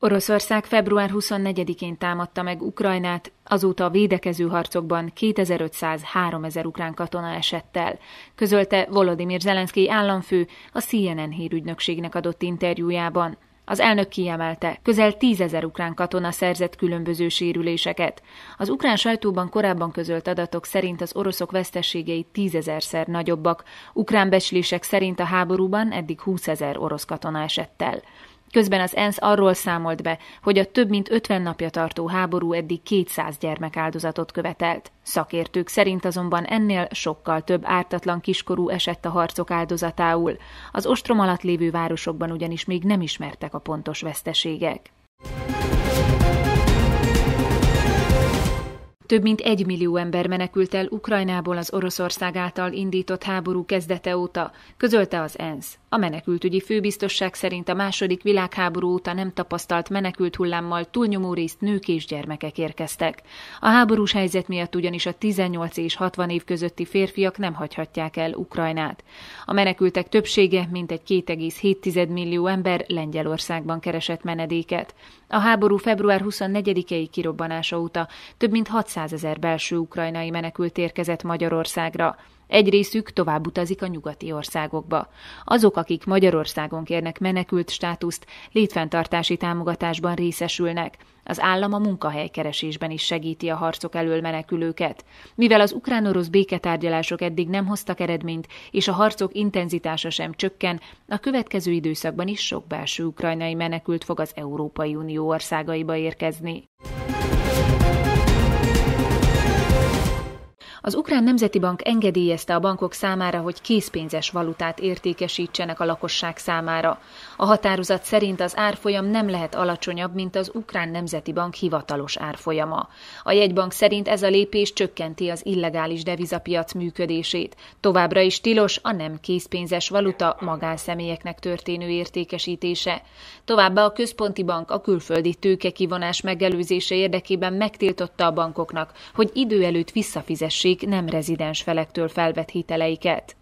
Oroszország február 24-én támadta meg Ukrajnát, azóta a védekező harcokban 2500-3000 ukrán katona esett el, közölte Volodymyr Zelenszky államfő a CNN hírügynökségnek adott interjújában. Az elnök kiemelte, közel tízezer ukrán katona szerzett különböző sérüléseket. Az ukrán sajtóban korábban közölt adatok szerint az oroszok veszteségei tízezerszer nagyobbak, ukrán becslések szerint a háborúban eddig 20 ezer orosz katona esett el. Közben az ENSZ arról számolt be, hogy a több mint 50 napja tartó háború eddig 200 gyermek áldozatot követelt. Szakértők szerint azonban ennél sokkal több ártatlan kiskorú esett a harcok áldozatául. Az ostrom alatt lévő városokban ugyanis még nem ismertek a pontos veszteségek. Több mint egy millió ember menekült el Ukrajnából az Oroszország által indított háború kezdete óta, közölte az ENSZ. A menekültügyi főbiztosság szerint a második világháború óta nem tapasztalt menekült hullámmal túlnyomó részt nők és gyermekek érkeztek. A háborús helyzet miatt ugyanis a 18 és 60 év közötti férfiak nem hagyhatják el Ukrajnát. A menekültek többsége, mintegy 2,7 millió ember Lengyelországban keresett menedéket. A háború február 24-i kirobbanása óta több mint 6 ezer belső ukrajnai menekült érkezett Magyarországra. Egy részük tovább utazik a nyugati országokba. Azok, akik Magyarországon kérnek menekült státuszt, létfenntartási támogatásban részesülnek. Az állam a munkahelykeresésben is segíti a harcok elől menekülőket. Mivel az ukrán-orosz béketárgyalások eddig nem hoztak eredményt, és a harcok intenzitása sem csökken, a következő időszakban is sok belső ukrajnai menekült fog az Európai Unió országaiba érkezni. Az Ukrán Nemzeti Bank engedélyezte a bankok számára, hogy készpénzes valutát értékesítsenek a lakosság számára. A határozat szerint az árfolyam nem lehet alacsonyabb, mint az Ukrán Nemzeti Bank hivatalos árfolyama. A jegybank szerint ez a lépés csökkenti az illegális devizapiac működését. Továbbra is tilos a nem készpénzes valuta magánszemélyeknek történő értékesítése. Továbbá a központi bank a külföldi tőke kivonás megelőzése érdekében megtiltotta a bankoknak, hogy idő előtt visszafizessék nem rezidens felektől felvett hiteleiket.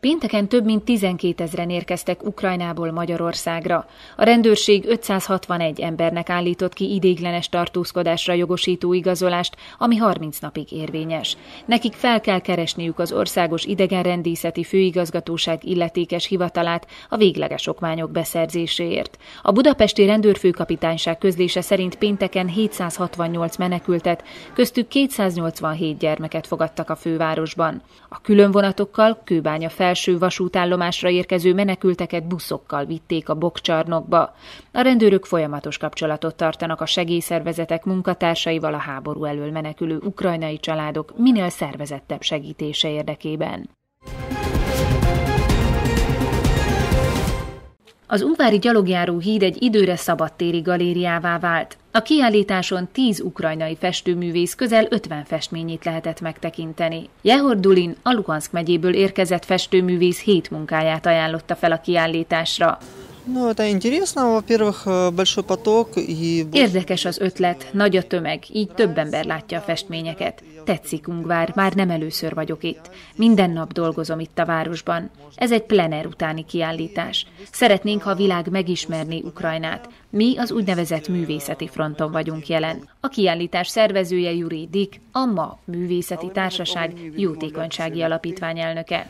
Pénteken több mint 12 ezeren érkeztek Ukrajnából Magyarországra. A rendőrség 561 embernek állított ki idéglenes tartózkodásra jogosító igazolást, ami 30 napig érvényes. Nekik fel kell keresniük az Országos Idegenrendészeti Főigazgatóság illetékes hivatalát a végleges okmányok beszerzéséért. A budapesti rendőrfőkapitányság közlése szerint pénteken 768 menekültet, köztük 287 gyermeket fogadtak a fővárosban. A különvonatokkal kőbánya fel első vasútállomásra érkező menekülteket buszokkal vitték a bokcsarnokba. A rendőrök folyamatos kapcsolatot tartanak a segélyszervezetek munkatársaival a háború elől menekülő ukrajnai családok minél szervezettebb segítése érdekében. Az ungvári gyalogjáró híd egy időre szabadtéri galériává vált. A kiállításon 10 ukrajnai festőművész közel 50 festményét lehetett megtekinteni. Jehor Dulin, a Luhansk megyéből érkezett festőművész hét munkáját ajánlotta fel a kiállításra. Э, Érdekes az ötlet, nagy a tömeg, így több ember látja a festményeket. Tetszik Ungvár, már nem először vagyok itt. Minden nap dolgozom itt a városban. Ez egy plener utáni kiállítás. Szeretnénk, ha a világ megismerni Ukrajnát. Mi az úgynevezett művészeti fronton vagyunk jelen. A kiállítás szervezője Juri Dik, a MA Művészeti Társaság Jótékonysági Alapítvány elnöke.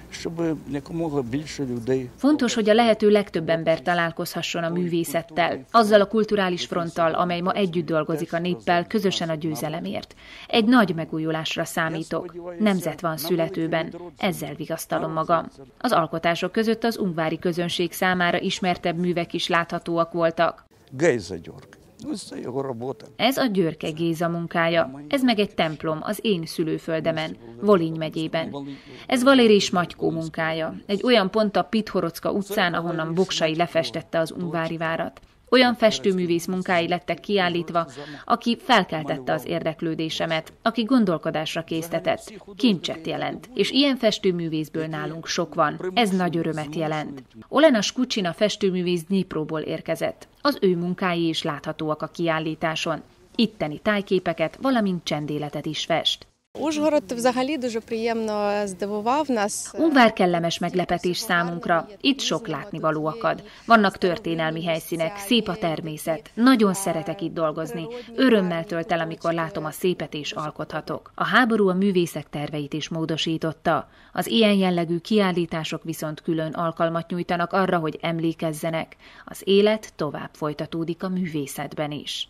Fontos, hogy a lehető legtöbb ember találkozhasson a művészettel, azzal a kulturális fronttal, amely ma együtt dolgozik a néppel, közösen a győzelemért. Egy nagy megújulásra számítok. Nemzet van születőben. Ezzel vigasztalom magam. Az alkotások között az ungvári közönség számára ismertebb művek is láthatóak voltak. Гейза Георг. Ez a Györke Géza munkája, ez meg egy templom az én szülőföldemen, Volíny megyében. Ez Valérés Magykó munkája, egy olyan pont a Pithorocka utcán, ahonnan Boksai lefestette az Ungvári várat. Olyan festőművész munkái lettek kiállítva, aki felkeltette az érdeklődésemet, aki gondolkodásra késztetett. Kincset jelent, és ilyen festőművészből nálunk sok van. Ez nagy örömet jelent. Olena Skucsina festőművész Dnipróból érkezett. Az ő munkái is láthatóak a kiállításon. Itteni tájképeket, valamint csendéletet is fest. Ужгород Ungvár kellemes meglepetés számunkra. Itt sok látnivaló akad. Vannak történelmi helyszínek, szép a természet. Nagyon szeretek itt dolgozni. Örömmel tölt el, amikor látom a szépet és alkothatok. A háború a művészek terveit is módosította. Az ilyen jellegű kiállítások viszont külön alkalmat nyújtanak arra, hogy emlékezzenek. Az élet tovább folytatódik a művészetben is.